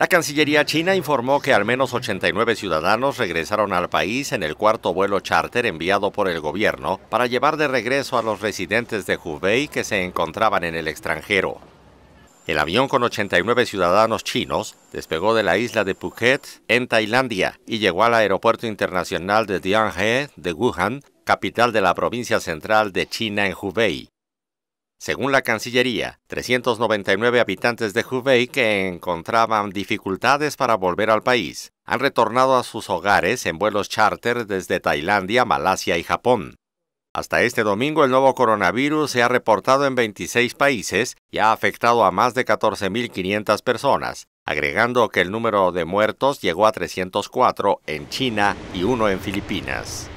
La Cancillería china informó que al menos 89 ciudadanos regresaron al país en el cuarto vuelo charter enviado por el gobierno para llevar de regreso a los residentes de Hubei que se encontraban en el extranjero. El avión con 89 ciudadanos chinos despegó de la isla de Phuket en Tailandia y llegó al aeropuerto internacional de Dianhe de Wuhan, capital de la provincia central de China en Hubei. Según la Cancillería, 399 habitantes de Hubei que encontraban dificultades para volver al país han retornado a sus hogares en vuelos charter desde Tailandia, Malasia y Japón. Hasta este domingo el nuevo coronavirus se ha reportado en 26 países y ha afectado a más de 14.500 personas, agregando que el número de muertos llegó a 304 en China y uno en Filipinas.